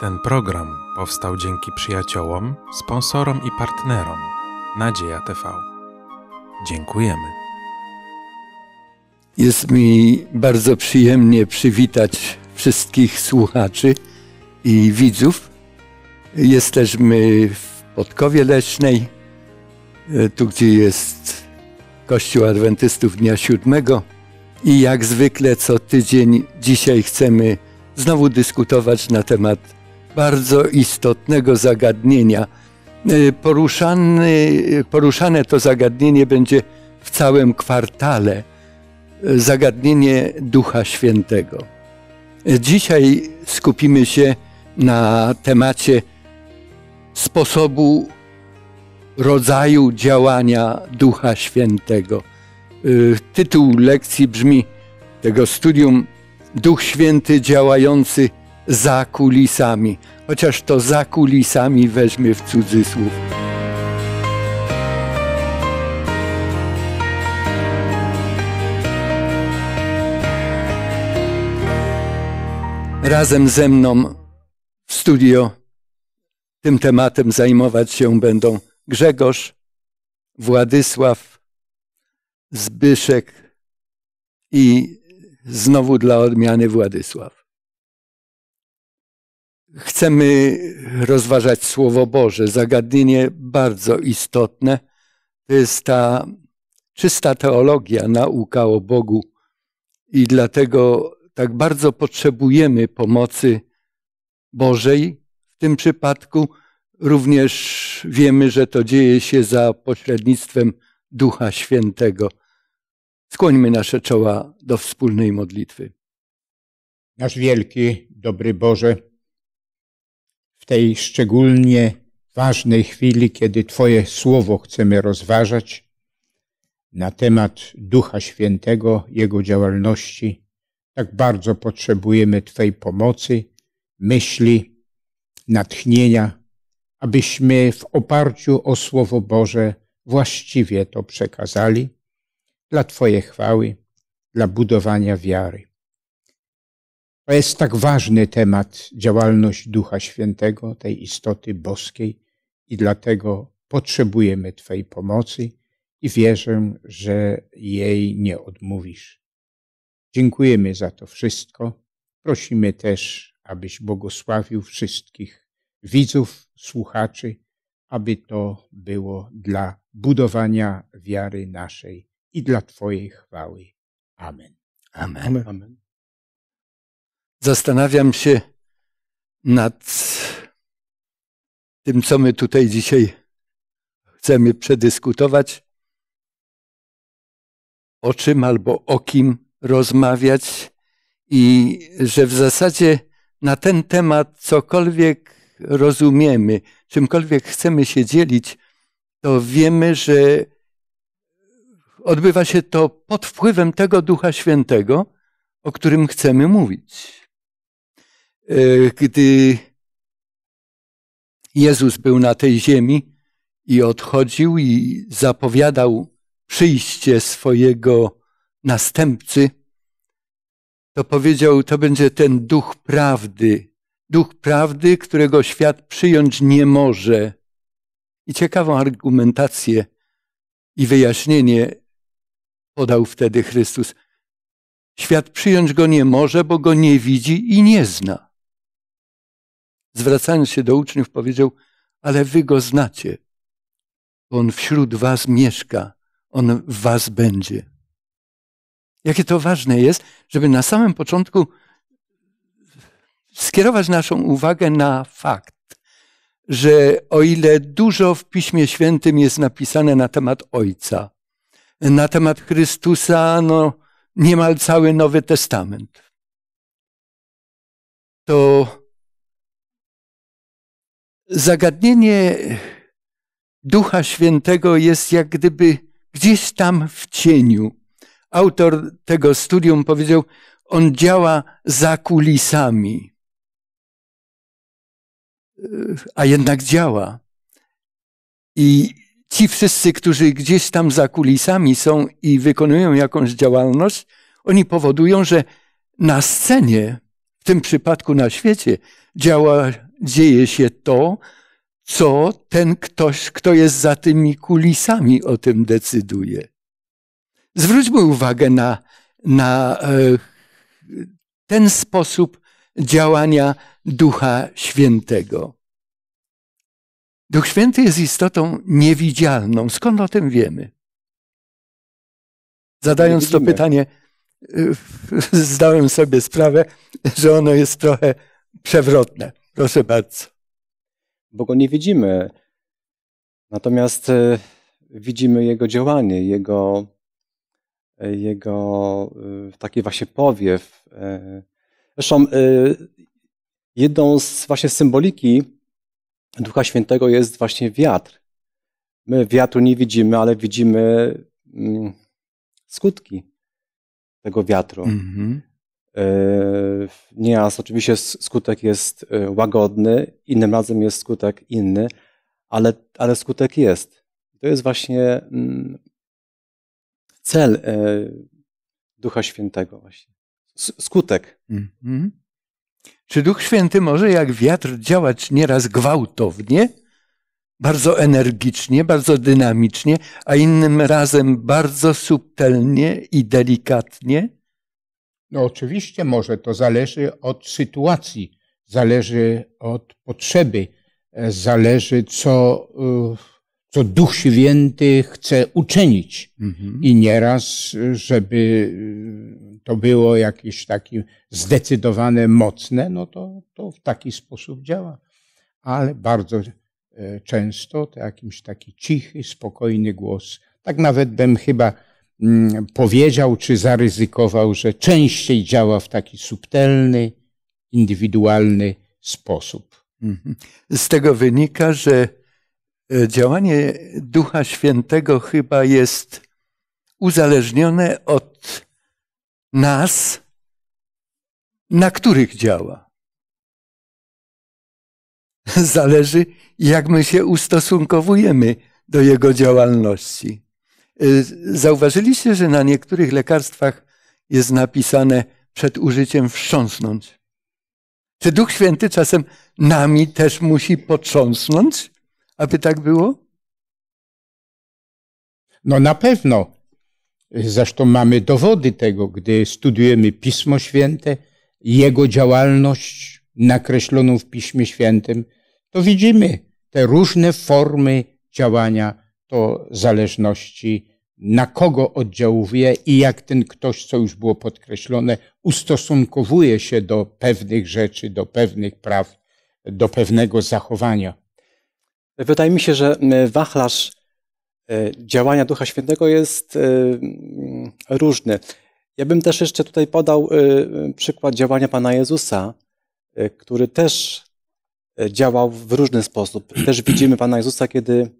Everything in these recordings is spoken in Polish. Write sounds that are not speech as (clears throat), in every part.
Ten program powstał dzięki przyjaciołom, sponsorom i partnerom Nadzieja TV. Dziękujemy. Jest mi bardzo przyjemnie przywitać wszystkich słuchaczy i widzów. Jesteśmy w Podkowie Leśnej, e, tu gdzie jest Kościół Adwentystów Dnia Siódmego. I jak zwykle co tydzień dzisiaj chcemy znowu dyskutować na temat bardzo istotnego zagadnienia. E, poruszany, poruszane to zagadnienie będzie w całym kwartale e, zagadnienie Ducha Świętego. E, dzisiaj skupimy się na temacie sposobu rodzaju działania Ducha Świętego. Tytuł lekcji brzmi tego studium Duch Święty działający za kulisami, chociaż to za kulisami weźmie w cudzysłów. Razem ze mną w studio tym tematem zajmować się będą Grzegorz, Władysław, Zbyszek i znowu dla odmiany Władysław chcemy rozważać Słowo Boże, zagadnienie bardzo istotne. To jest ta czysta teologia, nauka o Bogu. I dlatego tak bardzo potrzebujemy pomocy Bożej. W tym przypadku również wiemy, że to dzieje się za pośrednictwem Ducha Świętego. Skłońmy nasze czoła do wspólnej modlitwy. Nasz wielki, dobry Boże, tej szczególnie ważnej chwili, kiedy Twoje słowo chcemy rozważać na temat Ducha Świętego, Jego działalności. Tak bardzo potrzebujemy Twojej pomocy, myśli, natchnienia, abyśmy w oparciu o Słowo Boże właściwie to przekazali dla Twojej chwały, dla budowania wiary. To jest tak ważny temat działalność Ducha Świętego, tej istoty boskiej i dlatego potrzebujemy Twojej pomocy i wierzę, że jej nie odmówisz. Dziękujemy za to wszystko. Prosimy też, abyś błogosławił wszystkich widzów, słuchaczy, aby to było dla budowania wiary naszej i dla Twojej chwały. Amen. Amen. Amen. Amen zastanawiam się nad tym, co my tutaj dzisiaj chcemy przedyskutować, o czym albo o kim rozmawiać, i że w zasadzie na ten temat cokolwiek rozumiemy, czymkolwiek chcemy się dzielić, to wiemy, że odbywa się to pod wpływem tego Ducha Świętego, o którym chcemy mówić. E, gdy Jezus był na tej ziemi i odchodził i zapowiadał przyjście swojego następcy, to powiedział, to będzie ten duch prawdy, duch prawdy, którego świat przyjąć nie może. I ciekawą argumentację i wyjaśnienie podał wtedy Chrystus. Świat przyjąć go nie może, bo go nie widzi i nie zna zwracając się do uczniów, powiedział: Ale wy go znacie. On wśród was mieszka, on w was będzie. Jakie to ważne jest, żeby na samym początku skierować naszą uwagę na fakt, że o ile dużo w Piśmie Świętym jest napisane na temat Ojca, na temat Chrystusa, no niemal cały Nowy Testament, to zagadnienie Ducha Świętego jest jak gdyby gdzieś tam w cieniu. Autor tego studium powiedział, on działa za kulisami. A jednak działa. I ci wszyscy, którzy gdzieś tam za kulisami są i wykonują jakąś działalność, oni powodują, że na scenie, w tym przypadku na świecie, działa dzieje się to, co ten ktoś, kto jest za tymi kulisami, o tym decyduje. Zwróćmy uwagę na, na e, ten sposób działania Ducha Świętego. Duch Święty jest istotą niewidzialną. Skąd o tym wiemy? Zadając to pytanie, e, (laughs) zdałem sobie sprawę, że ono jest trochę przewrotne. Proszę bardzo. Bo go nie widzimy. Natomiast e, widzimy jego działanie, jego, e, jego e, taki właśnie powiew. Zresztą jedną z właśnie symboliki Ducha Świętego jest właśnie wiatr. My wiatru nie widzimy, ale widzimy mm, skutki tego wiatru. Mm -hmm. E, nieraz oczywiście skutek jest e, łagodny, innym razem jest skutek inny, ale, ale skutek jest. To jest właśnie mm, cel e, Ducha Świętego właśnie. Skutek. Mm-hmm. Czy Duch Święty może jak wiatr działać nieraz gwałtownie, bardzo energicznie, bardzo dynamicznie, a innym razem bardzo subtelnie i delikatnie? No oczywiście może, to zależy od sytuacji, zależy od potrzeby, e, zależy co, e, co Duch Święty chce uczynić. Mhm. I nieraz, żeby e, to było jakieś takie zdecydowane, mocne, no to, to w taki sposób działa. Ale bardzo często to jakimś taki cichy, spokojny głos. Tak nawet bym chyba Mm, powiedział czy zaryzykował, że częściej działa w taki subtelny, indywidualny sposób. Mhm. Z tego wynika, że e, działanie Ducha Świętego chyba jest uzależnione od nas, na których działa. Zależy, jak my się ustosunkowujemy do jego działalności. Y, zauważyliście, że na niektórych lekarstwach jest napisane przed użyciem wstrząsnąć. Czy Duch Święty czasem nami też musi potrząsnąć, aby tak było? No na pewno. Zresztą mamy dowody tego, gdy studiujemy Pismo Święte, jego działalność nakreśloną w Piśmie Świętym, to widzimy te różne formy działania, to zależności na kogo oddziałuje i jak ten ktoś, co już było podkreślone, ustosunkowuje się do pewnych rzeczy, do pewnych praw, do pewnego zachowania. Wydaje mi się, że wachlarz e, działania Ducha Świętego jest e, różny. Ja bym też jeszcze tutaj podał e, przykład działania Pana Jezusa, który też działał w różny sposób. Też widzimy Pana Jezusa, kiedy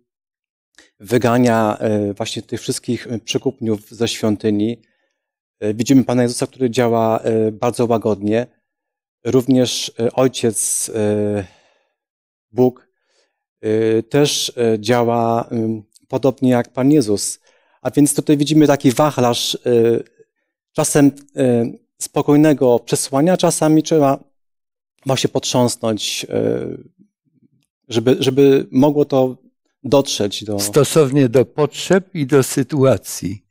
wygania e, właśnie tych wszystkich e, przekupniów ze świątyni. E, widzimy Pana Jezusa, który działa bardzo łagodnie. Również Ojciec Bóg też działa podobnie jak Pan Jezus. A więc tutaj widzimy taki wachlarz czasem spokojnego przesłania, czasami trzeba właśnie potrząsnąć, żeby, żeby mogło to dotrzeć do. Stosownie do potrzeb i do sytuacji.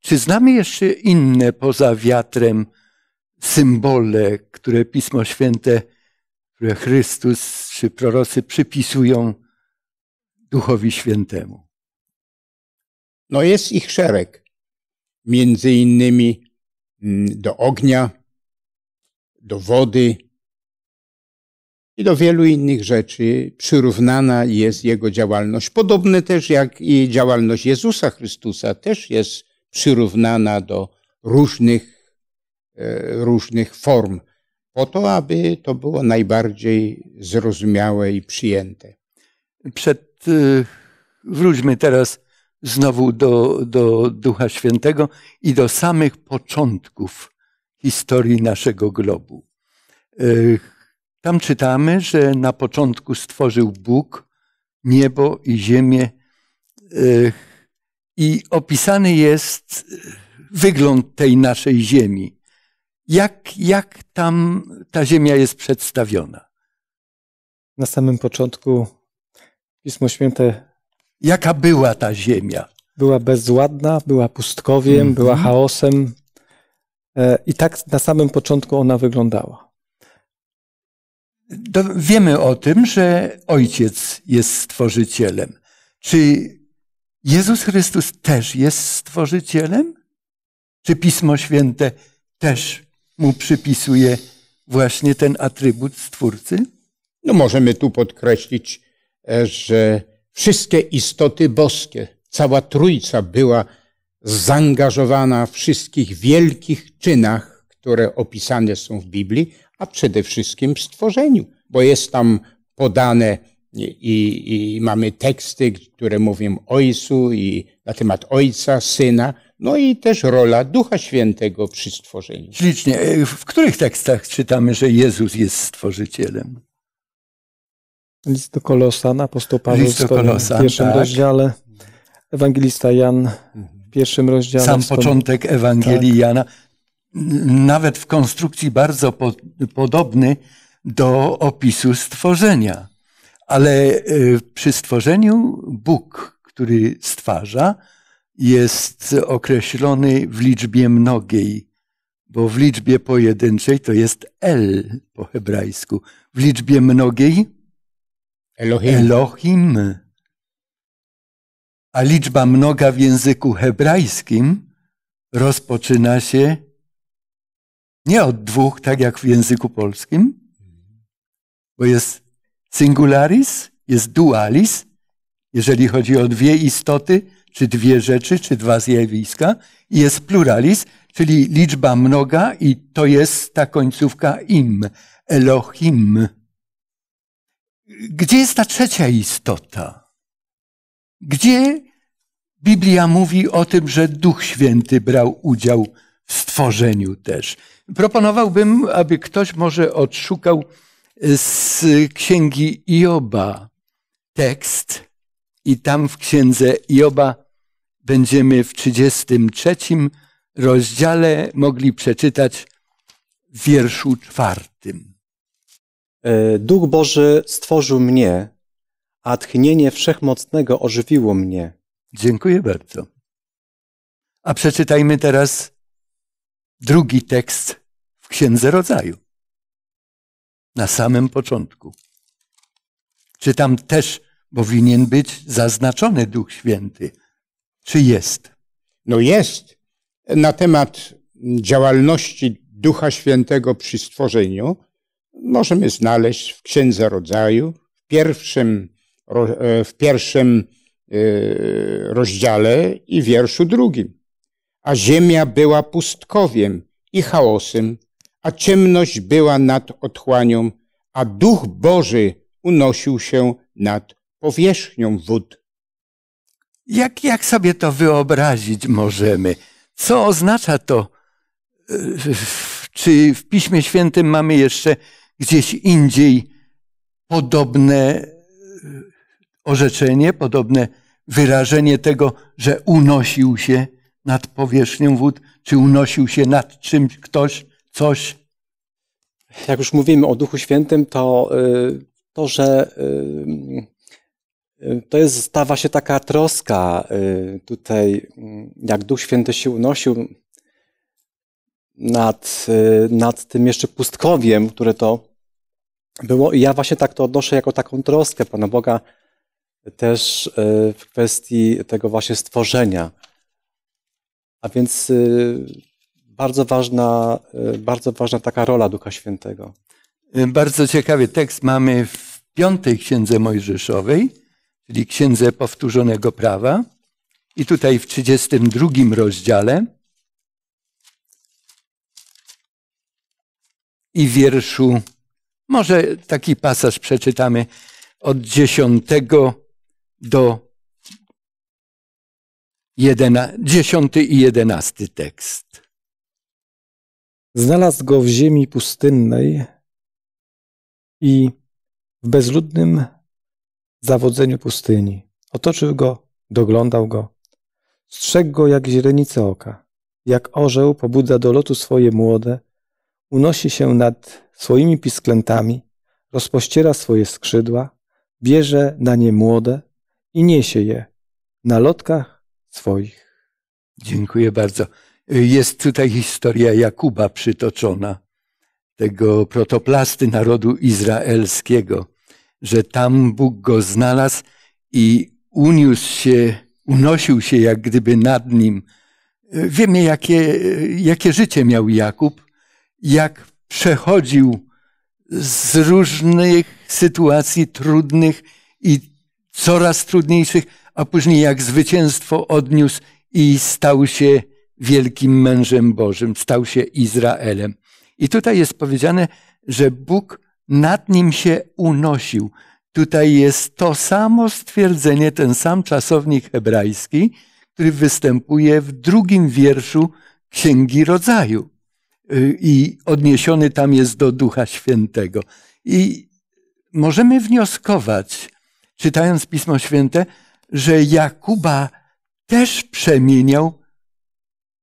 Czy znamy jeszcze inne poza wiatrem symbole, które Pismo Święte, które Chrystus czy prorocy przypisują Duchowi Świętemu? No jest ich szereg. Między innymi mm, do ognia, do wody, i do wielu innych rzeczy przyrównana jest jego działalność. Podobne też jak i działalność Jezusa Chrystusa też jest przyrównana do różnych, e, różnych form, po to, aby to było najbardziej zrozumiałe i przyjęte. Przed, e, wróćmy teraz znowu do, do Ducha Świętego i do samych początków historii naszego globu e, tam czytamy, że na początku stworzył Bóg niebo i ziemię e, i opisany jest e, wygląd tej naszej ziemi. Jak, jak tam ta ziemia jest przedstawiona? Na samym początku Pismo Święte. Jaka była ta ziemia? Była bezładna, była pustkowiem, mm -hmm. była mhm. chaosem. E, I tak na samym początku ona wyglądała do, wiemy o tym, że Ojciec jest Stworzycielem. Czy Jezus Chrystus też jest Stworzycielem? Czy Pismo Święte też mu przypisuje właśnie ten atrybut Stwórcy? No możemy tu podkreślić, e, że wszystkie istoty boskie, cała Trójca była zaangażowana w wszystkich wielkich czynach, które opisane są w Biblii, a przede wszystkim w stworzeniu, bo jest tam podane i, i mamy teksty, które mówią Ojcu i na temat Ojca, Syna, no i też rola Ducha Świętego przy stworzeniu. Ślicznie. E, w których tekstach czytamy, że Jezus jest stworzycielem? List do Kolosa, apostoł Paweł List do Kolosa, w pierwszym tak. rozdziale, Ewangelista Jan w pierwszym rozdziale. Sam początek Ewangelii tak. Jana nawet w konstrukcji bardzo po, podobny do opisu stworzenia. Ale e, przy stworzeniu Bóg, który stwarza, jest określony w liczbie mnogiej, bo w liczbie pojedynczej to jest El po hebrajsku. W liczbie mnogiej Elohim. Elohim. A liczba mnoga w języku hebrajskim rozpoczyna się nie od dwóch, tak jak w języku polskim, bo jest singularis, jest dualis, jeżeli chodzi o dwie istoty, czy dwie rzeczy, czy dwa zjawiska, i jest pluralis, czyli liczba mnoga, i to jest ta końcówka im, Elohim. Gdzie jest ta trzecia istota? Gdzie Biblia mówi o tym, że Duch Święty brał udział w stworzeniu też? Proponowałbym, aby ktoś może odszukał z księgi Ioba tekst i tam w księdze Ioba będziemy w 33 rozdziale mogli przeczytać w wierszu czwartym. E, Duch Boży stworzył mnie, a tchnienie wszechmocnego ożywiło mnie. Dziękuję bardzo. A przeczytajmy teraz drugi tekst w Księdze Rodzaju. Na samym początku. Czy tam też powinien być zaznaczony Duch Święty? Czy jest? No jest. Na temat działalności Ducha Świętego przy stworzeniu możemy znaleźć w Księdze Rodzaju, w pierwszym, e, w pierwszym e, rozdziale i wierszu drugim a ziemia była pustkowiem i chaosem, a ciemność była nad otchłanią, a Duch Boży unosił się nad powierzchnią wód. Jak, jak sobie to wyobrazić możemy? Co oznacza to? Czy w Piśmie Świętym mamy jeszcze gdzieś indziej podobne e, orzeczenie, podobne wyrażenie tego, że unosił się? nad powierzchnią wód, czy unosił się nad czymś ktoś, coś. Jak już mówimy o Duchu Świętym, to y, to, że y, y, to jest, stawa się taka troska tutaj, jak Duch Święty się unosił nad, nad tym jeszcze pustkowiem, które to było. I ja właśnie tak to odnoszę jako taką troskę Pana Boga też w kwestii tego właśnie stworzenia. A więc y, bardzo ważna, y, bardzo ważna taka rola Ducha Świętego. Y, bardzo ciekawy tekst mamy w piątej księdze Mojżeszowej, czyli księdze powtórzonego prawa. I tutaj w 32 rozdziale i wierszu, może taki pasaż przeczytamy od 10 do dziesiąty i jedenasty tekst. Znalazł go w ziemi pustynnej i w bezludnym zawodzeniu pustyni. Otoczył go, doglądał go. Strzegł go jak źrenice oka, jak orzeł pobudza do lotu swoje młode, unosi się nad swoimi pisklętami, rozpościera swoje skrzydła, bierze na nie młode i niesie je na lotkach swoich. Dziękuję bardzo. Jest tutaj historia Jakuba przytoczona, tego protoplasty narodu izraelskiego, że tam Bóg go znalazł i uniósł się, unosił się jak gdyby nad nim. Wiemy, jakie, jakie życie miał Jakub, jak przechodził z różnych sytuacji trudnych i coraz trudniejszych, a później jak zwycięstwo odniósł i stał się wielkim mężem Bożym, stał się Izraelem. I tutaj jest powiedziane, że Bóg nad nim się unosił. Tutaj jest to samo stwierdzenie, ten sam czasownik hebrajski, który występuje w drugim wierszu Księgi Rodzaju y, i odniesiony tam jest do Ducha Świętego. I możemy wnioskować, czytając Pismo Święte, że Jakuba też przemieniał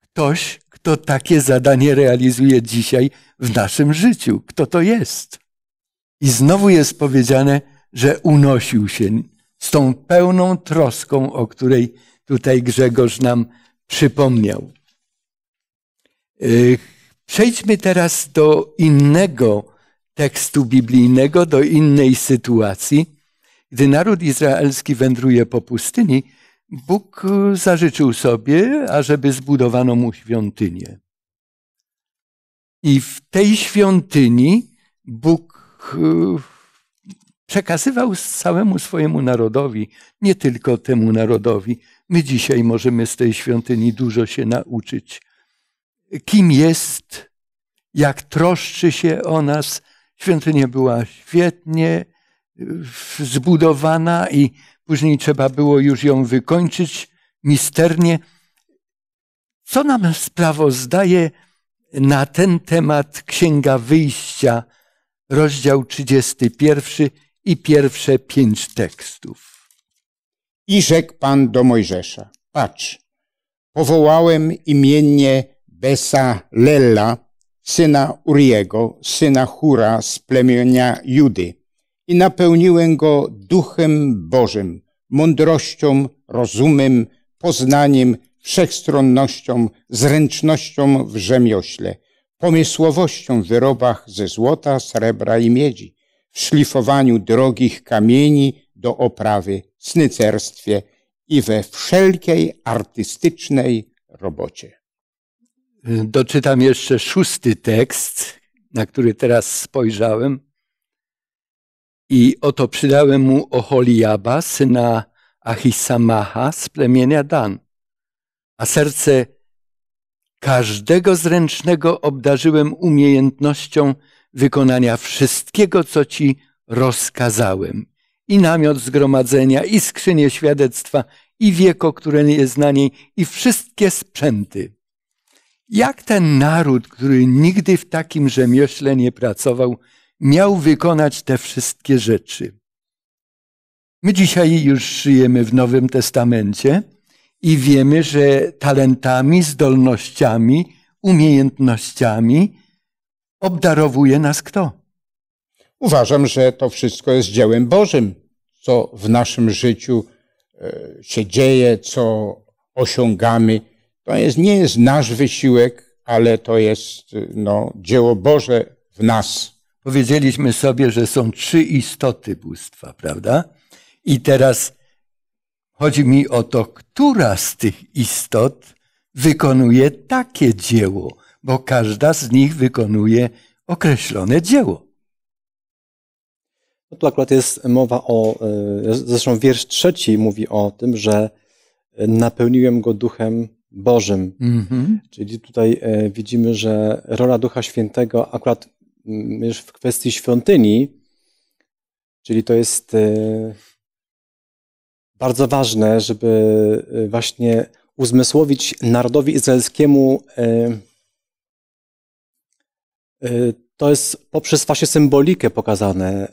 ktoś, kto takie zadanie realizuje dzisiaj w naszym życiu. Kto to jest? I znowu jest powiedziane, że unosił się z tą pełną troską, o której tutaj Grzegorz nam przypomniał. Yy, przejdźmy teraz do innego tekstu biblijnego, do innej sytuacji. Gdy naród izraelski wędruje po pustyni, Bóg e, zażyczył sobie, ażeby zbudowano mu świątynię. I w tej świątyni Bóg e, przekazywał całemu swojemu narodowi, nie tylko temu narodowi. My dzisiaj możemy z tej świątyni dużo się nauczyć. Kim jest, jak troszczy się o nas. Świątynia była świetnie Y, zbudowana i później trzeba było już ją wykończyć misternie. Co nam sprawozdaje na ten temat Księga Wyjścia, rozdział 31 i pierwsze pięć tekstów? I rzekł Pan do Mojżesza, patrz, powołałem imiennie Besa Lella, syna Uriego, syna Hura z plemienia Judy i napełniłem go duchem Bożym, mądrością, rozumem, poznaniem, wszechstronnością, zręcznością w rzemiośle, pomysłowością w wyrobach ze złota, srebra i miedzi, w szlifowaniu drogich kamieni do oprawy, snycerstwie i we wszelkiej artystycznej robocie. Doczytam jeszcze szósty tekst, na który teraz spojrzałem. I oto przydałem mu Oholiaba, syna Ahisamacha z plemienia Dan. A serce każdego zręcznego obdarzyłem umiejętnością wykonania wszystkiego, co ci rozkazałem. I namiot zgromadzenia, i skrzynię świadectwa, i wieko, które jest na niej, i wszystkie sprzęty. Jak ten naród, który nigdy w takim rzemiośle nie pracował, miał wykonać te wszystkie rzeczy. My dzisiaj już żyjemy w Nowym Testamencie i wiemy, że talentami, zdolnościami, umiejętnościami obdarowuje nas kto? Uważam, że to wszystko jest dziełem Bożym, co w naszym życiu e, się dzieje, co osiągamy. To jest, nie jest nasz wysiłek, ale to jest e, no, dzieło Boże w nas. Powiedzieliśmy sobie, że są trzy istoty bóstwa, prawda? I teraz chodzi mi o to, która z tych istot wykonuje takie dzieło, bo każda z nich wykonuje określone dzieło. No tu akurat jest mowa o, e, zresztą wiersz trzeci mówi o tym, że napełniłem go duchem Bożym. Mm -hmm. Czyli tutaj e, widzimy, że rola Ducha Świętego akurat już w kwestii świątyni, czyli to jest e, bardzo ważne, żeby e, właśnie uzmysłowić narodowi izraelskiemu e, to jest poprzez właśnie symbolikę pokazane,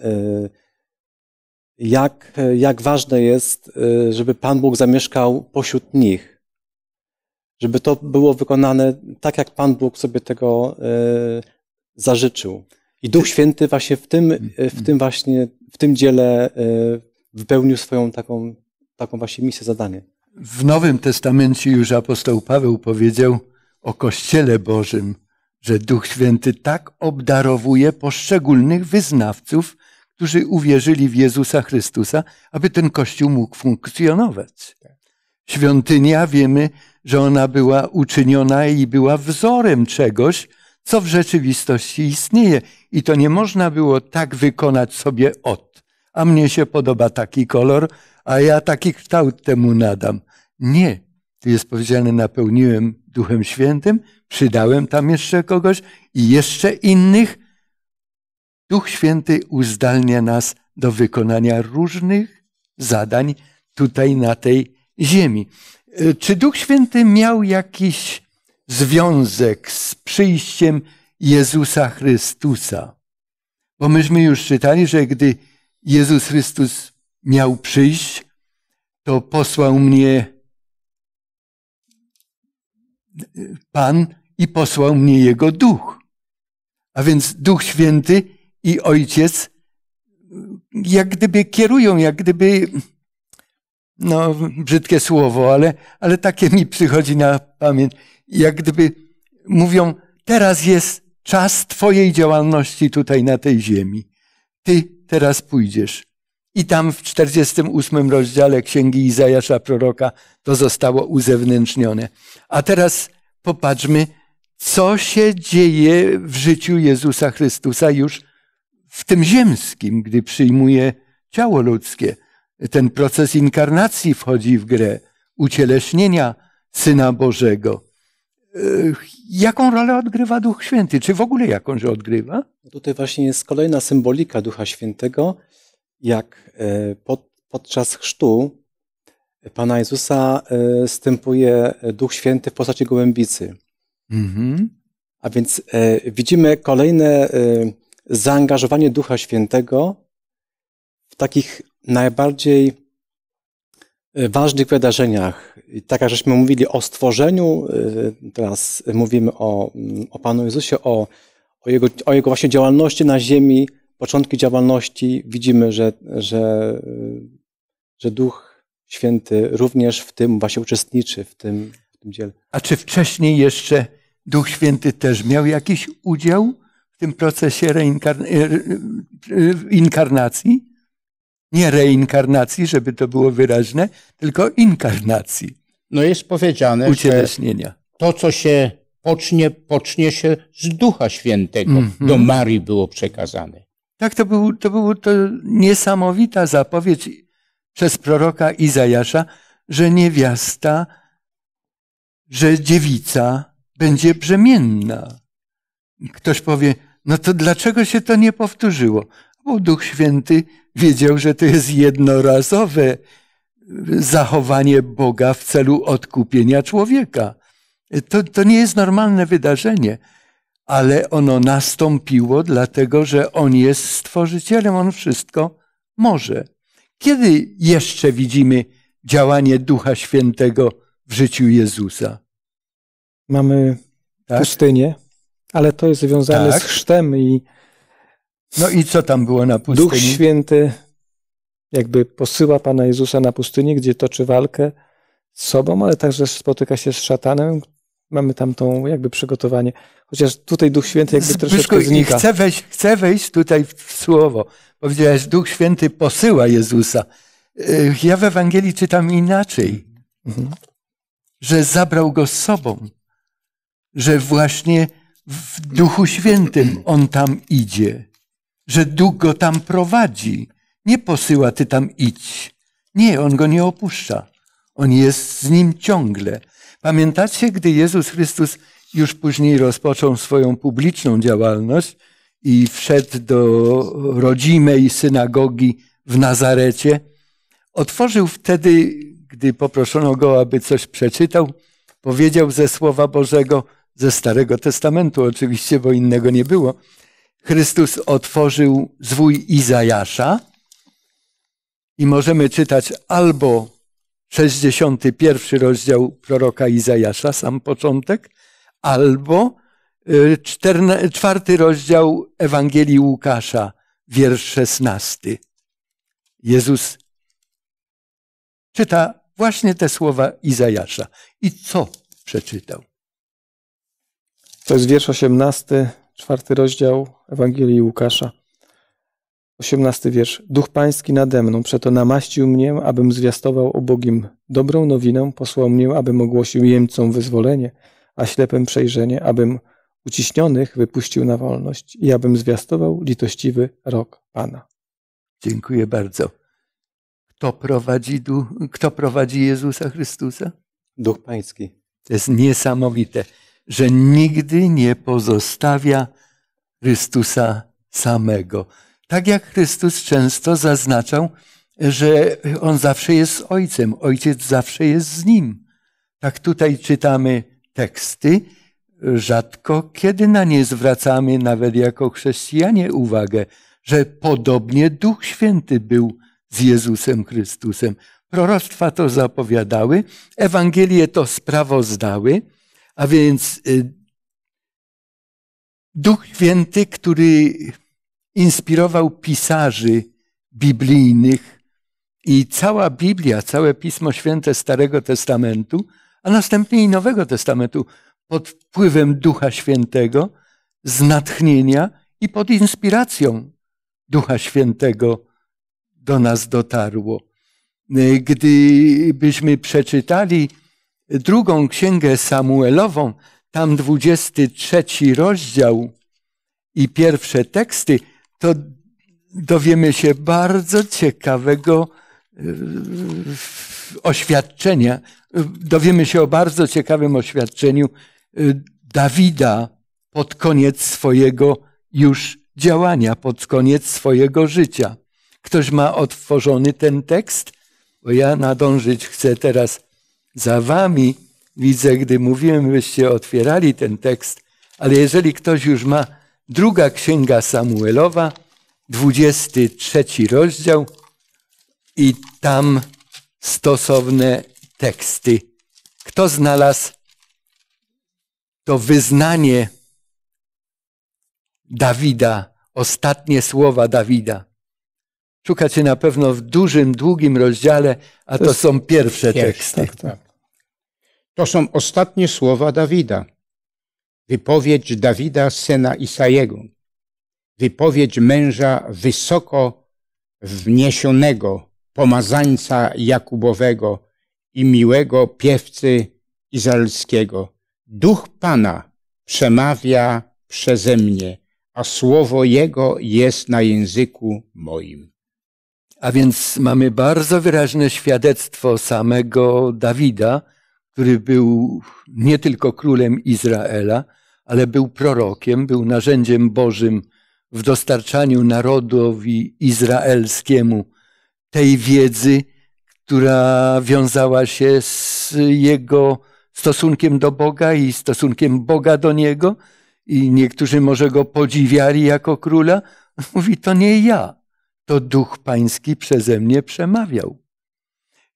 jak, jak ważne jest, żeby Pan Bóg zamieszkał pośród nich. Żeby to było wykonane tak, jak Pan Bóg sobie tego zażyczył. I Duch Święty właśnie w tym, e, w tym właśnie, w tym dziele e, wypełnił swoją taką, taką właśnie misję, zadanie. W Nowym Testamencie już apostoł Paweł powiedział o Kościele Bożym, że Duch Święty tak obdarowuje poszczególnych wyznawców, którzy uwierzyli w Jezusa Chrystusa, aby ten Kościół mógł funkcjonować. Świątynia, wiemy, że ona była uczyniona i była wzorem czegoś, co w rzeczywistości istnieje. I to nie można było tak wykonać sobie od. A mnie się podoba taki kolor, a ja taki kształt temu nadam. Nie. Tu jest powiedziane, napełniłem Duchem Świętym, przydałem tam jeszcze kogoś i jeszcze innych. Duch Święty uzdalnia nas do wykonania różnych zadań tutaj na tej ziemi. E, czy Duch Święty miał jakiś związek z przyjściem Jezusa Chrystusa. Bo myśmy już czytali, że gdy Jezus Chrystus miał przyjść, to posłał mnie Pan i posłał mnie Jego Duch. A więc Duch Święty i Ojciec jak gdyby kierują, jak gdyby, no brzydkie słowo, ale, ale takie mi przychodzi na pamięć, jak gdyby mówią, teraz jest czas Twojej działalności tutaj na tej ziemi. Ty teraz pójdziesz. I tam w 48 rozdziale Księgi Izajasza proroka to zostało uzewnętrznione. A teraz popatrzmy, co się dzieje w życiu Jezusa Chrystusa już w tym ziemskim, gdy przyjmuje ciało ludzkie. Ten proces inkarnacji wchodzi w grę, ucieleśnienia Syna Bożego. Jaką rolę odgrywa Duch Święty? Czy w ogóle jakąś odgrywa? Tutaj właśnie jest kolejna symbolika Ducha Świętego, jak e, pod, podczas chrztu Pana Jezusa e, stępuje Duch Święty w postaci gołębicy. Mhm. A więc e, widzimy kolejne zaangażowanie Ducha Świętego w takich najbardziej ważnych wydarzeniach. tak jak żeśmy mówili o stworzeniu, y, teraz mówimy o, mm, o Panu Jezusie, o, o, jego, o Jego właśnie działalności na ziemi, początki działalności. Widzimy, że, że, y, że Duch Święty również w tym właśnie uczestniczy, w tym, w tym dziele. A czy wcześniej jeszcze Duch Święty też miał jakiś udział w tym procesie reinkarn... Y, inkarnacji? Nie reinkarnacji, żeby to było wyraźne, tylko inkarnacji. No jest powiedziane, że to, co się pocznie, pocznie się z Ducha Świętego. Mm -hmm. Do Marii było przekazane. Tak, to była to był to niesamowita zapowiedź przez proroka Izajasza, że niewiasta, że dziewica będzie brzemienna. Ktoś powie, no to dlaczego się to nie powtórzyło? bo Duch Święty wiedział, że to jest jednorazowe zachowanie Boga w celu odkupienia człowieka. To, to nie jest normalne wydarzenie, ale ono nastąpiło dlatego, że On jest stworzycielem, On wszystko może. Kiedy jeszcze widzimy działanie Ducha Świętego w życiu Jezusa? Mamy tak? pustynię, ale to jest związane tak. z chrztem i no i co tam było na pustyni? Duch Święty jakby posyła Pana Jezusa na pustynię, gdzie toczy walkę z sobą, ale także spotyka się z szatanem. Mamy tam tą jakby przygotowanie. Chociaż tutaj Duch Święty jakby Zbyszku, troszeczkę znika. Chcę wejść, chcę wejść tutaj w słowo. Powiedziałeś, Duch Święty posyła Jezusa. Y, ja w Ewangelii czytam inaczej, mhm. że zabrał go z sobą, że właśnie w Duchu Świętym on tam idzie że duch go tam prowadzi. Nie posyła ty tam idź. Nie, on go nie opuszcza. On jest z nim ciągle. Pamiętacie, gdy Jezus Chrystus już później rozpoczął swoją publiczną działalność i wszedł do rodzimej synagogi w Nazarecie? Otworzył wtedy, gdy poproszono go, aby coś przeczytał, powiedział ze Słowa Bożego, ze Starego Testamentu oczywiście, bo innego nie było, Chrystus otworzył zwój Izajasza i możemy czytać albo 61 rozdział proroka Izajasza, sam początek, albo 4. Y, rozdział Ewangelii Łukasza, wiersz 16. Jezus czyta właśnie te słowa Izajasza. I co przeczytał? To jest wiersz 18 czwarty rozdział Ewangelii Łukasza, osiemnasty wiersz. Duch Pański nade mną, przeto namaścił mnie, abym zwiastował ubogim dobrą nowinę, posłał mnie, abym ogłosił jemcom wyzwolenie, a ślepym przejrzenie, abym uciśnionych wypuścił na wolność i abym zwiastował litościwy rok Pana. Dziękuję bardzo. Kto prowadzi, kto prowadzi Jezusa Chrystusa? Duch Pański. To jest niesamowite że nigdy nie pozostawia Chrystusa samego. Tak jak Chrystus często zaznaczał, że On zawsze jest z Ojcem, Ojciec zawsze jest z Nim. Tak tutaj czytamy teksty, rzadko kiedy na nie zwracamy, nawet jako chrześcijanie, uwagę, że podobnie Duch Święty był z Jezusem Chrystusem. Proroctwa to zapowiadały, Ewangelie to sprawozdały, a więc y, Duch Święty, który inspirował pisarzy biblijnych i cała Biblia, całe Pismo Święte Starego Testamentu, a następnie i Nowego Testamentu pod wpływem Ducha Świętego, z natchnienia i pod inspiracją Ducha Świętego do nas dotarło. Y, gdybyśmy przeczytali drugą księgę Samuelową, tam 23 rozdział i pierwsze teksty, to dowiemy się bardzo ciekawego e, oświadczenia. Dowiemy się o bardzo ciekawym oświadczeniu e, Dawida pod koniec swojego już działania, pod koniec swojego życia. Ktoś ma otworzony ten tekst, bo ja nadążyć chcę teraz za wami widzę, gdy mówiłem, byście otwierali ten tekst, ale jeżeli ktoś już ma druga księga Samuelowa, 23 rozdział i tam stosowne teksty. Kto znalazł to wyznanie Dawida, ostatnie słowa Dawida? Szukacie na pewno w dużym, długim rozdziale, a to, to są pierwsze pierwszy, teksty. Tak, tak. To są ostatnie słowa Dawida. Wypowiedź Dawida, syna Isajego. Wypowiedź męża wysoko wniesionego, pomazańca Jakubowego i miłego piewcy izraelskiego. Duch Pana przemawia przeze mnie, a słowo Jego jest na języku moim. A więc mamy bardzo wyraźne świadectwo samego Dawida, który był nie tylko królem Izraela, ale był prorokiem, był narzędziem Bożym w dostarczaniu narodowi izraelskiemu tej wiedzy, która wiązała się z jego stosunkiem do Boga i stosunkiem Boga do niego. I niektórzy może go podziwiali jako króla. Mówi, to nie ja to Duch Pański przeze mnie przemawiał.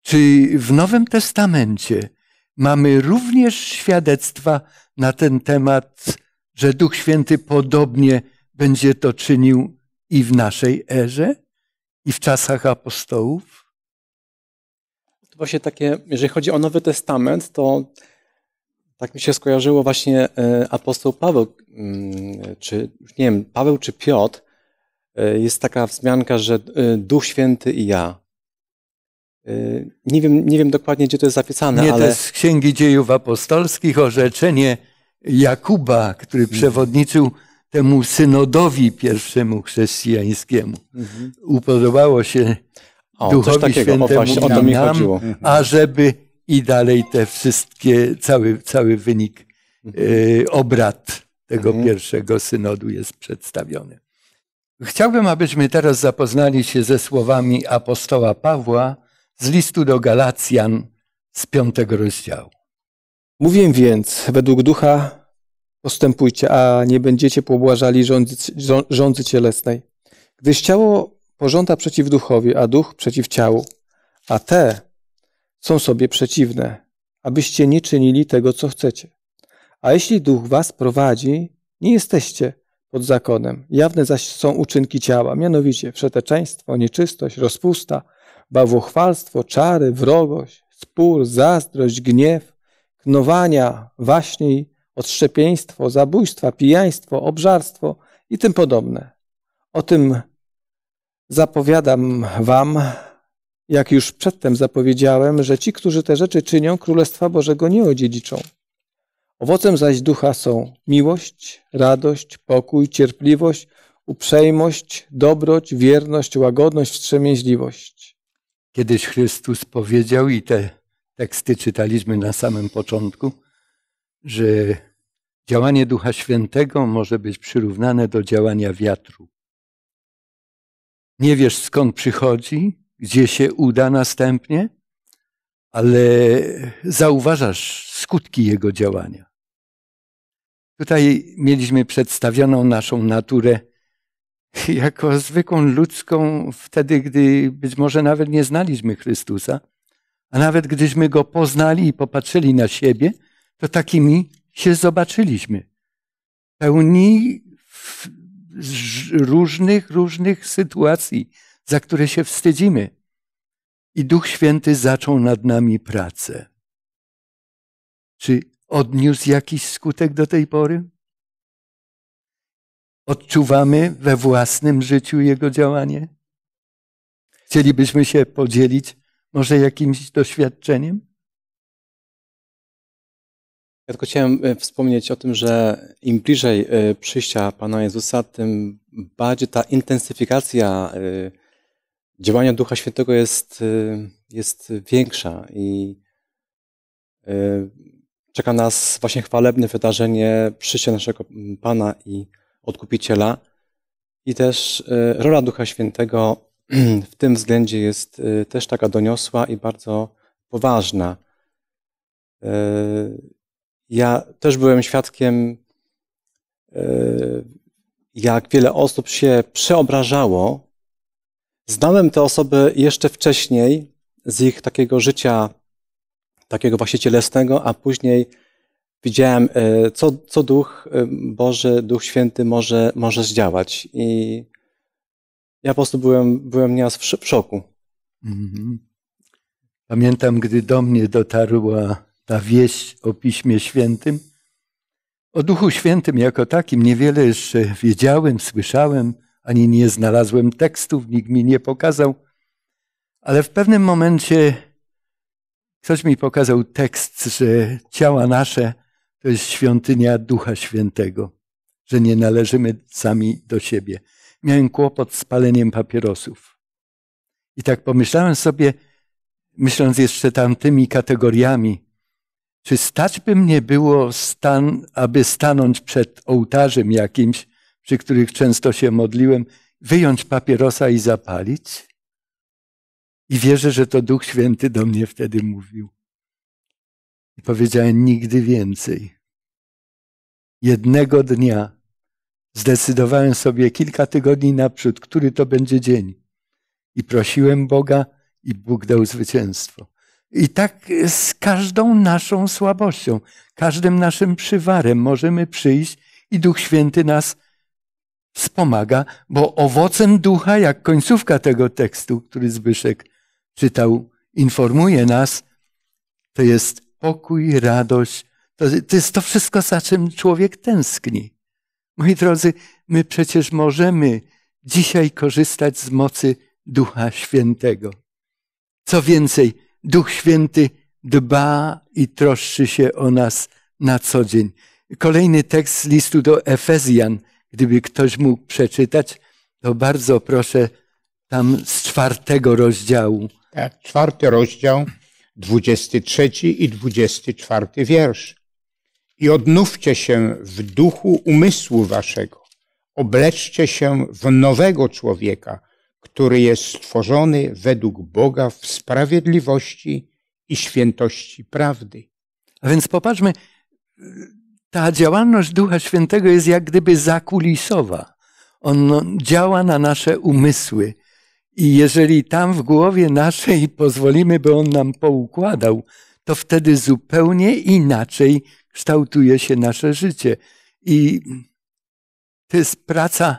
Czy w Nowym Testamencie mamy również świadectwa na ten temat, że Duch Święty podobnie będzie to czynił i w naszej erze, i w czasach apostołów? To właśnie takie, jeżeli chodzi o Nowy Testament, to tak mi się skojarzyło właśnie e, apostoł Paweł, mm, czy nie wiem, Paweł czy Piotr, E, jest taka wzmianka, że e, Duch Święty i ja. E, nie wiem, nie wiem dokładnie, gdzie to jest zapisane. Nie, ale... to jest z Księgi Dziejów Apostolskich orzeczenie Jakuba, który mhm. przewodniczył temu synodowi pierwszemu chrześcijańskiemu. Mhm. Upodobało się o, Duchowi Świętemu o, właśnie, o to mi nam, mhm. a żeby i dalej te wszystkie, cały, cały wynik obrad tego mhm. pierwszego synodu jest przedstawiony. Chciałbym, abyśmy teraz zapoznali się ze słowami apostoła Pawła z listu do Galacjan z piątego rozdziału. Mówię więc, według ducha postępujcie, a nie będziecie pobłażali rządzy, rządzy cielesnej. Gdyż ciało pożąda przeciw duchowi, a duch przeciw ciału, a te są sobie przeciwne, abyście nie czynili tego, co chcecie. A jeśli duch was prowadzi, nie jesteście pod zakonem. Jawne zaś są uczynki ciała, mianowicie przeteczeństwo, nieczystość, rozpusta, bałwochwalstwo, czary, wrogość, spór, zazdrość, gniew, knowania, waśni, odszczepieństwo, zabójstwa, pijaństwo, obżarstwo i tym podobne. O tym zapowiadam wam, jak już przedtem zapowiedziałem, że ci, którzy te rzeczy czynią, Królestwa Bożego nie odziedziczą. Owocem zaś ducha są miłość, radość, pokój, cierpliwość, uprzejmość, dobroć, wierność, łagodność, wstrzemięźliwość. Kiedyś Chrystus powiedział, i te teksty czytaliśmy na samym początku, że działanie Ducha Świętego może być przyrównane do działania wiatru. Nie wiesz skąd przychodzi, gdzie się uda następnie, ale zauważasz skutki jego działania. Tutaj mieliśmy przedstawioną naszą naturę jako zwykłą ludzką, wtedy, gdy być może nawet nie znaliśmy Chrystusa, a nawet gdyśmy go poznali i popatrzyli na siebie, to takimi się zobaczyliśmy. Pełni różnych, różnych sytuacji, za które się wstydzimy i Duch Święty zaczął nad nami pracę. Czy odniósł jakiś skutek do tej pory? Odczuwamy we własnym życiu Jego działanie? Chcielibyśmy się podzielić może jakimś doświadczeniem? Ja tylko chciałem e, wspomnieć o tym, że im bliżej e, przyjścia Pana Jezusa, tym bardziej ta intensyfikacja e, działania Ducha Świętego jest, y, jest większa i y, czeka nas właśnie chwalebne wydarzenie przyjścia naszego Pana i Odkupiciela. I też y, rola Ducha Świętego (clears throat) w tym względzie jest też taka doniosła i bardzo poważna. Ja też byłem świadkiem, jak wiele osób się przeobrażało Znałem te osoby jeszcze wcześniej z ich takiego życia, takiego właśnie cielesnego, a później widziałem, e, co, co Duch e, Boży, Duch Święty może, może zdziałać. I ja po prostu byłem, byłem nieraz w szoku. Mhm. Pamiętam, gdy do mnie dotarła ta wieść o Piśmie Świętym. O Duchu Świętym jako takim niewiele jeszcze wiedziałem, słyszałem ani nie znalazłem tekstów, nikt mi nie pokazał. Ale w pewnym momencie ktoś mi pokazał tekst, że ciała nasze to jest świątynia Ducha Świętego, że nie należymy sami do siebie. Miałem kłopot z paleniem papierosów. I tak pomyślałem sobie, myśląc jeszcze tamtymi kategoriami, czy stać by mnie było, stan, aby stanąć przed ołtarzem jakimś przy których często się modliłem, wyjąć papierosa i zapalić. I wierzę, że to Duch Święty do mnie wtedy mówił. I powiedziałem nigdy więcej. Jednego dnia zdecydowałem sobie kilka tygodni naprzód, który to będzie dzień. I prosiłem Boga, i Bóg dał zwycięstwo. I tak z każdą naszą słabością, każdym naszym przywarem możemy przyjść i Duch Święty nas wspomaga, bo owocem ducha, jak końcówka tego tekstu, który Zbyszek czytał, informuje nas, to jest pokój, radość. To, to jest to wszystko, za czym człowiek tęskni. Moi drodzy, my przecież możemy dzisiaj korzystać z mocy Ducha Świętego. Co więcej, Duch Święty dba i troszczy się o nas na co dzień. Kolejny tekst z listu do Efezjan – Gdyby ktoś mógł przeczytać, to bardzo proszę tam z czwartego rozdziału. Tak, czwarty rozdział, dwudziesty trzeci i dwudziesty czwarty wiersz. I odnówcie się w duchu umysłu waszego. Obleczcie się w nowego człowieka, który jest stworzony według Boga w sprawiedliwości i świętości prawdy. A więc popatrzmy, ta działalność Ducha Świętego jest jak gdyby zakulisowa. On no, działa na nasze umysły. I jeżeli tam w głowie naszej pozwolimy, by on nam poukładał, to wtedy zupełnie inaczej kształtuje się nasze życie. I to jest praca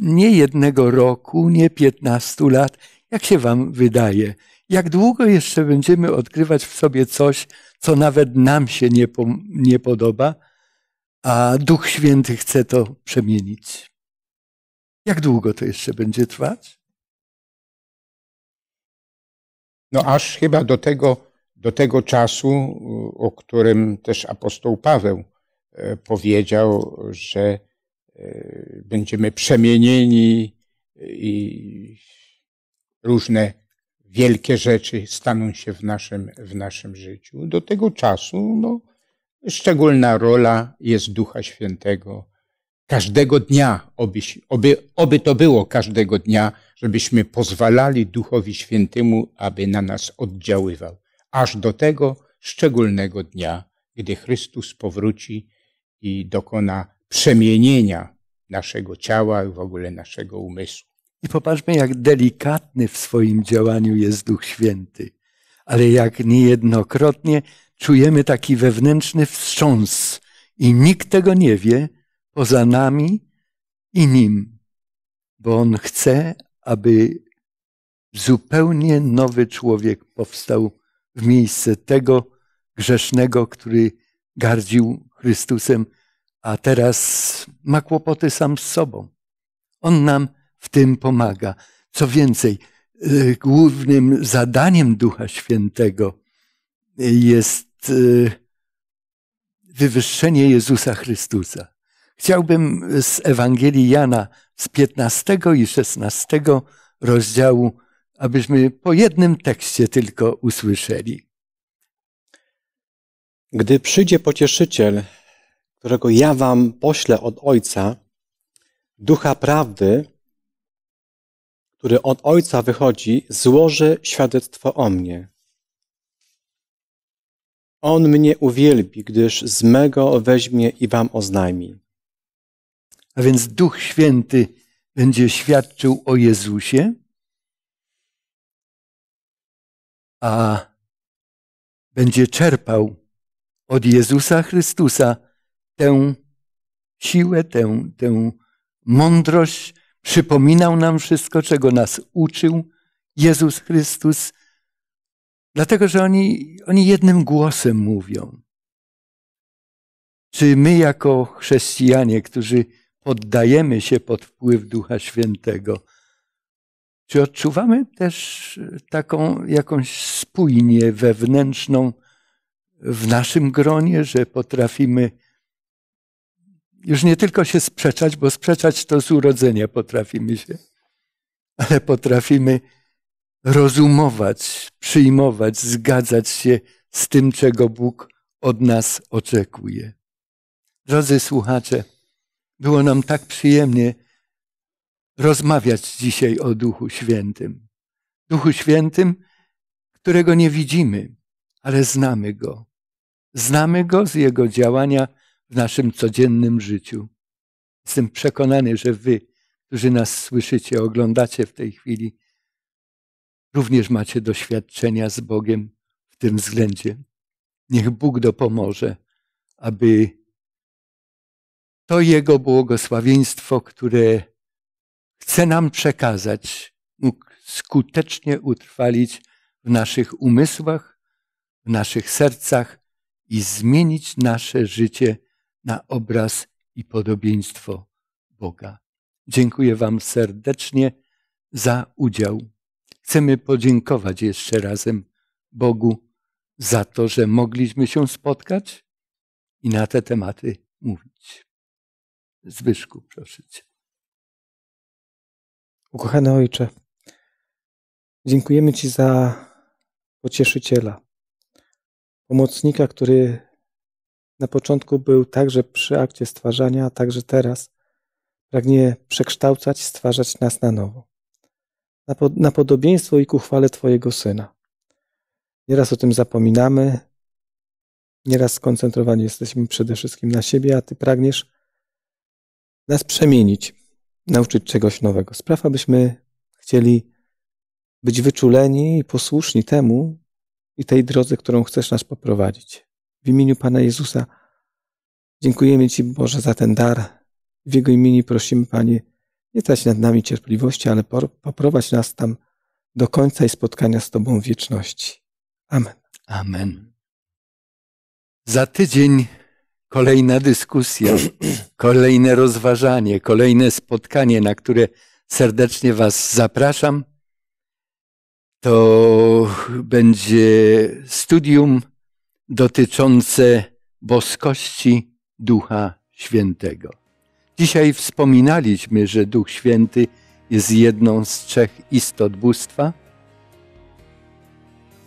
nie jednego roku, nie piętnastu lat. Jak się Wam wydaje? Jak długo jeszcze będziemy odkrywać w sobie coś, co nawet nam się nie, po, nie podoba? a Duch Święty chce to przemienić. Jak długo to jeszcze będzie trwać? No aż chyba do tego, do tego czasu, o którym też apostoł Paweł e, powiedział, że e, będziemy przemienieni i różne wielkie rzeczy staną się w naszym, w naszym życiu. Do tego czasu no, szczególna rola jest Ducha Świętego. Każdego dnia, oby, oby, oby to było każdego dnia, żebyśmy pozwalali Duchowi Świętemu, aby na nas oddziaływał, aż do tego szczególnego dnia, gdy Chrystus powróci i dokona przemienienia naszego ciała i w ogóle naszego umysłu. I popatrzmy, jak delikatny w swoim działaniu jest Duch Święty, ale jak niejednokrotnie czujemy taki wewnętrzny wstrząs i nikt tego nie wie poza nami i nim, bo on chce, aby zupełnie nowy człowiek powstał w miejsce tego grzesznego, który gardził Chrystusem, a teraz ma kłopoty sam z sobą. On nam w tym pomaga. Co więcej, y, głównym zadaniem Ducha Świętego jest y, wywyższenie Jezusa Chrystusa. Chciałbym z Ewangelii Jana z 15 i 16 rozdziału, abyśmy po jednym tekście tylko usłyszeli. Gdy przyjdzie pocieszyciel, którego ja wam poślę od Ojca, ducha prawdy, który od Ojca wychodzi, złoży świadectwo o mnie on mnie uwielbi, gdyż z mego weźmie i wam oznajmi. A więc Duch Święty będzie świadczył o Jezusie, a będzie czerpał od Jezusa Chrystusa tę siłę, tę, tę mądrość, przypominał nam wszystko, czego nas uczył Jezus Chrystus Dlatego, że oni, oni jednym głosem mówią. Czy my, jako chrześcijanie, którzy poddajemy się pod wpływ Ducha Świętego, czy odczuwamy też taką jakąś spójnię wewnętrzną w naszym gronie, że potrafimy już nie tylko się sprzeczać, bo sprzeczać to z urodzenia potrafimy się, ale potrafimy rozumować, przyjmować, zgadzać się z tym, czego Bóg od nas oczekuje. Drodzy słuchacze, było nam tak przyjemnie rozmawiać dzisiaj o Duchu Świętym. Duchu Świętym, którego nie widzimy, ale znamy go. Znamy go z jego działania w naszym codziennym życiu. Jestem przekonany, że wy, którzy nas słyszycie, oglądacie w tej chwili, również macie doświadczenia z Bogiem w tym względzie. Niech Bóg dopomoże, aby to Jego błogosławieństwo, które chce nam przekazać, mógł skutecznie utrwalić w naszych umysłach, w naszych sercach i zmienić nasze życie na obraz i podobieństwo Boga. Dziękuję Wam serdecznie za udział. Chcemy podziękować jeszcze razem Bogu za to, że mogliśmy się spotkać i na te tematy mówić. Zbyszku, proszę Cię. Ukochany Ojcze, dziękujemy Ci za pocieszyciela, pomocnika, który na początku był także przy akcie stwarzania, a także teraz pragnie przekształcać, stwarzać nas na nowo na, pod, na podobieństwo i ku chwale Twojego Syna. Nieraz o tym zapominamy, nieraz skoncentrowani jesteśmy przede wszystkim na siebie, a Ty pragniesz nas przemienić, nauczyć czegoś nowego. Spraw, abyśmy chcieli być wyczuleni i posłuszni temu i tej drodze, którą chcesz nas poprowadzić. W imieniu Pana Jezusa dziękujemy Ci, Boże, za ten dar. W Jego imieniu prosimy, Panie, nie trać nad nami cierpliwości, ale poprowadź nas tam do końca i spotkania z Tobą w wieczności. Amen. Amen. Za tydzień kolejna dyskusja, (clears throat) kolejne rozważanie, kolejne spotkanie, na które serdecznie Was zapraszam. To będzie studium dotyczące boskości Ducha Świętego. Dzisiaj wspominaliśmy, że Duch Święty jest jedną z trzech istot bóstwa,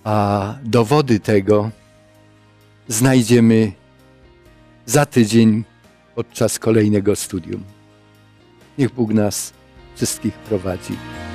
a dowody tego znajdziemy za tydzień podczas kolejnego studium. Niech Bóg nas wszystkich prowadzi.